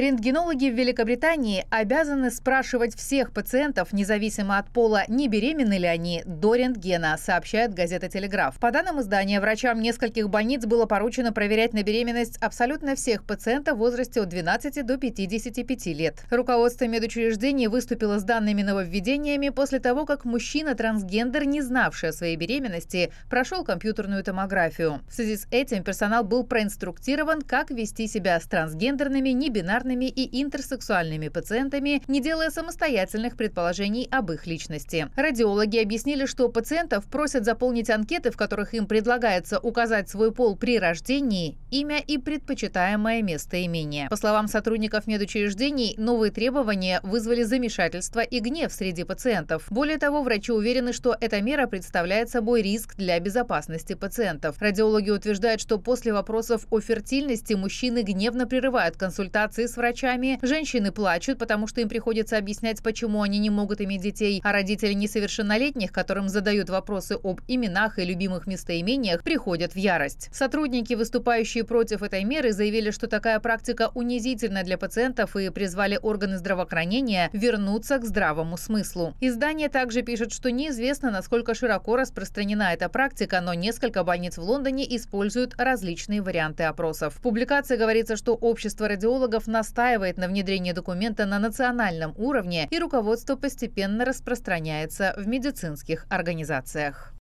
Рентгенологи в Великобритании обязаны спрашивать всех пациентов, независимо от пола, не беременны ли они, до рентгена, сообщает газета «Телеграф». По данным издания, врачам нескольких больниц было поручено проверять на беременность абсолютно всех пациентов в возрасте от 12 до 55 лет. Руководство медучреждений выступило с данными нововведениями после того, как мужчина-трансгендер, не знавший о своей беременности, прошел компьютерную томографию. В связи с этим персонал был проинструктирован, как вести себя с трансгендерными, небинарными гендерными и интерсексуальными пациентами, не делая самостоятельных предположений об их личности. Радиологи объяснили, что пациентов просят заполнить анкеты, в которых им предлагается указать свой пол при рождении, имя и предпочитаемое местоимение. По словам сотрудников медучреждений, новые требования вызвали замешательство и гнев среди пациентов. Более того, врачи уверены, что эта мера представляет собой риск для безопасности пациентов. Радиологи утверждают, что после вопросов о фертильности мужчины гневно прерывают консультации с врачами. Женщины плачут, потому что им приходится объяснять, почему они не могут иметь детей. А родители несовершеннолетних, которым задают вопросы об именах и любимых местоимениях, приходят в ярость. Сотрудники, выступающие против этой меры, заявили, что такая практика унизительна для пациентов и призвали органы здравоохранения вернуться к здравому смыслу. Издание также пишет, что неизвестно, насколько широко распространена эта практика, но несколько больниц в Лондоне используют различные варианты опросов. В публикации говорится, что общество радиологов на настаивает на внедрении документа на национальном уровне, и руководство постепенно распространяется в медицинских организациях.